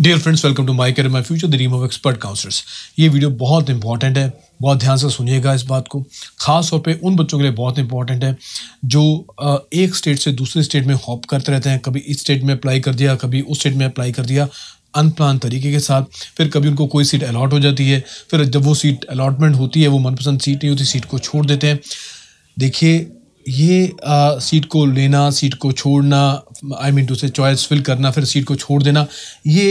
dear friends welcome to my care my future the team of expert counsellors ये वीडियो बहुत important है बहुत ध्यान से सुनिएगा इस बात को खास तौर पे उन बच्चों के लिए बहुत इंपॉर्टेंट है जो एक स्टेट से दूसरे स्टेट में हॉप करते रहते हैं कभी इस स्टेट में अप्लाई कर दिया कभी उस स्टेट में अप्लाई कर दिया अनप्लान तरीके के साथ फिर कभी उनको कोई सीट अलाट हो जाती है फिर जब वो सीट अलाटमेंट होती है वो मनपसंद सीट नहीं होती सीट को छोड़ देते हैं देखिए ये आ, सीट को लेना सीट को छोड़ना आई मीन टू से चॉइस फिल करना फिर सीट को छोड़ देना ये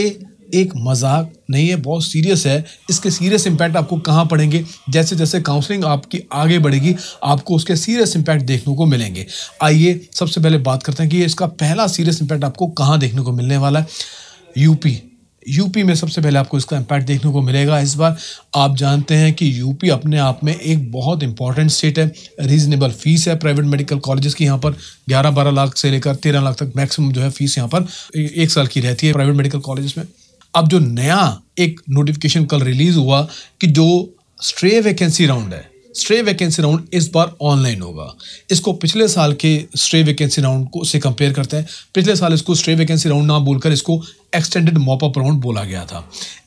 एक मजाक नहीं है बहुत सीरियस है इसके सीरियस इम्पैक्ट आपको कहाँ पड़ेंगे जैसे जैसे काउंसलिंग आपकी आगे बढ़ेगी आपको उसके सीरियस इम्पैक्ट देखने को मिलेंगे आइए सबसे पहले बात करते हैं कि इसका पहला सीरियस इम्पैक्ट आपको कहाँ देखने को मिलने वाला है यूपी यूपी में सबसे पहले आपको इसका इम्पैक्ट देखने को मिलेगा इस बार आप जानते हैं कि यूपी अपने आप में एक बहुत इंपॉर्टेंट स्टेट है रीजनेबल फीस है प्राइवेट मेडिकल कॉलेजेस की यहाँ पर ग्यारह बारह लाख से लेकर तेरह लाख तक मैक्सिमम जो है फीस यहाँ पर एक साल की रहती है प्राइवेट मेडिकल कॉलेज में अब जो नया एक नोटिफिकेशन कल रिलीज़ हुआ कि जो स्ट्रे वैकेंसी राउंड है स्ट्रे वैकेंसी राउंड इस बार ऑनलाइन होगा इसको पिछले साल के स्ट्रे वैकेंसी राउंड को से कंपेयर करते हैं पिछले साल इसको स्ट्रे वैकेंसी राउंड ना बोलकर इसको एक्सटेंडेड मॉपअप राउंड बोला गया था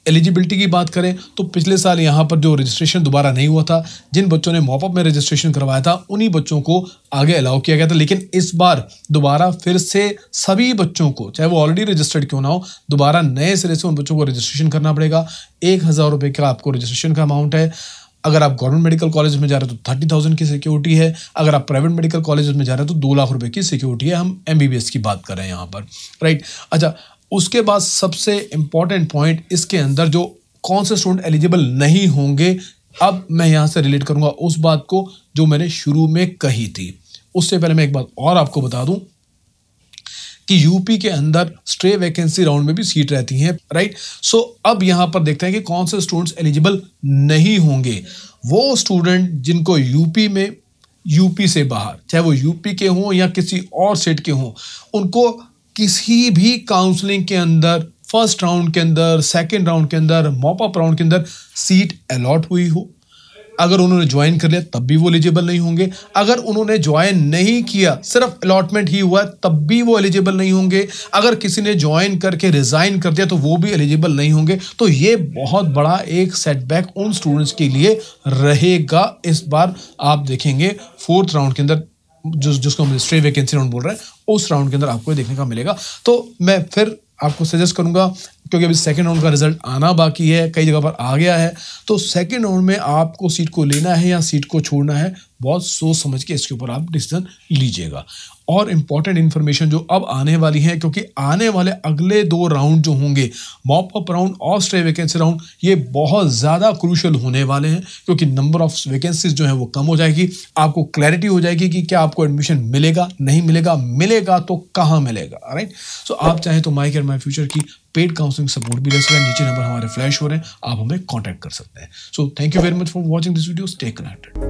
एलिजिबिलिटी की बात करें तो पिछले साल यहाँ पर जो रजिस्ट्रेशन दोबारा नहीं हुआ था जिन बच्चों ने मॉपअप में रजिस्ट्रेशन करवाया था उन्हीं बच्चों को आगे अलाउ किया गया था लेकिन इस बार दोबारा फिर से सभी बच्चों को चाहे वो ऑलरेडी रजिस्टर्ड क्यों ना हो दोबारा नए सिरे से उन बच्चों को रजिस्ट्रेशन करना पड़ेगा एक हज़ार रुपये का आपको रजिस्ट्रेशन का अमाउंट है अगर आप गवर्नमेंट मेडिकल कॉलेज में जा रहे हो तो थर्टी थाउजेंड की सिक्योरिटी है अगर आप प्राइवेट मेडिकल कॉलेज में जा रहे हो तो दो लाख रुपए की सिक्योरिटी है हम एम की बात कर रहे हैं यहाँ पर राइट अच्छा उसके बाद सबसे इंपॉर्टेंट पॉइंट इसके अंदर जो कौन से स्टूडेंट एलिजिबल नहीं होंगे अब मैं यहाँ से रिलेट करूँगा उस बात को जो मैंने शुरू में कही थी उससे पहले मैं एक बात और आपको बता दूँ कि यूपी के अंदर स्ट्रे वैकेंसी राउंड में भी सीट रहती है राइट सो अब यहां पर देखते हैं कि कौन से स्टूडेंट्स एलिजिबल नहीं होंगे वो स्टूडेंट जिनको यूपी में यूपी से बाहर चाहे वो यूपी के हों या किसी और स्टेट के हों उनको किसी भी काउंसलिंग के अंदर फर्स्ट राउंड के अंदर सेकेंड राउंड के अंदर मॉपअप राउंड के अंदर सीट अलॉट हुई हो अगर उन्होंने ज्वाइन कर लिया तब भी वो एलिजिबल नहीं होंगे अगर उन्होंने ज्वाइन नहीं किया सिर्फ अलॉटमेंट ही हुआ तब भी वो एलिजिबल नहीं होंगे अगर किसी ने ज्वाइन करके रिजाइन कर दिया तो वो भी एलिजिबल नहीं होंगे तो ये बहुत बड़ा एक सेटबैक उन स्टूडेंट्स के लिए रहेगा इस बार आप देखेंगे फोर्थ राउंड के अंदर जो जिसको हम स्ट्रे वैकेंसी राउंड बोल रहे हैं उस राउंड के अंदर आपको देखने का मिलेगा तो मैं फिर आपको सजेस्ट करूंगा क्योंकि अभी सेकेंड राउंड का रिजल्ट आना बाकी है कई जगह पर आ गया है तो सेकेंड राउंड में आपको सीट को लेना है या सीट को छोड़ना है बहुत सोच समझ के इसके ऊपर आप डिसीजन लीजिएगा और इम्पॉर्टेंट इन्फॉर्मेशन जो अब आने वाली है क्योंकि आने वाले अगले दो राउंड जो होंगे मॉप अप राउंड और स्टे वैकेंसी राउंड ये बहुत ज़्यादा क्रूशल होने वाले हैं क्योंकि नंबर ऑफ वैकेंसीज जो है वो कम हो जाएगी आपको क्लैरिटी हो जाएगी कि क्या आपको एडमिशन मिलेगा नहीं मिलेगा मिलेगा तो कहाँ मिलेगा राइट सो so, आप चाहें तो माई केयर माई फ्यूचर की पेड काउंसलिंग सपोर्ट भी ले सकते हैं नीचे नंबर हमारे फ्लैश हो रहे हैं आप हमें कॉन्टैक्ट कर सकते हैं so thank you very much for watching this video stay connected